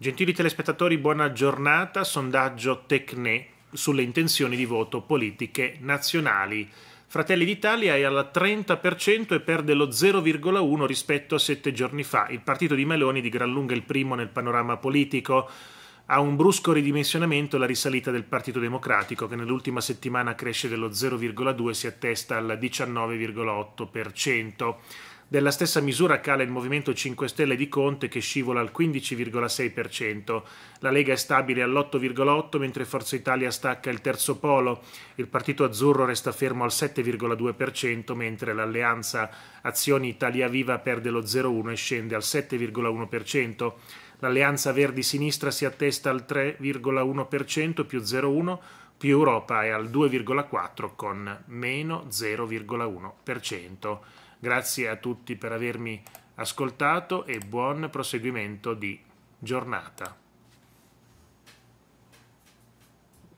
Gentili telespettatori, buona giornata. Sondaggio Tecne sulle intenzioni di voto politiche nazionali. Fratelli d'Italia è al 30% e perde lo 0,1 rispetto a sette giorni fa. Il partito di Meloni di gran lunga il primo nel panorama politico. Ha un brusco ridimensionamento la risalita del Partito Democratico che nell'ultima settimana cresce dello 0,2 e si attesta al 19,8% della stessa misura cala il Movimento 5 Stelle di Conte che scivola al 15,6%, la Lega è stabile all'8,8% mentre Forza Italia stacca il terzo polo, il Partito Azzurro resta fermo al 7,2% mentre l'alleanza Azioni Italia Viva perde lo 0,1% e scende al 7,1%. L'alleanza Verdi-Sinistra si attesta al 3,1% più 0,1%, più Europa è al 2,4% con meno 0,1%. Grazie a tutti per avermi ascoltato e buon proseguimento di giornata.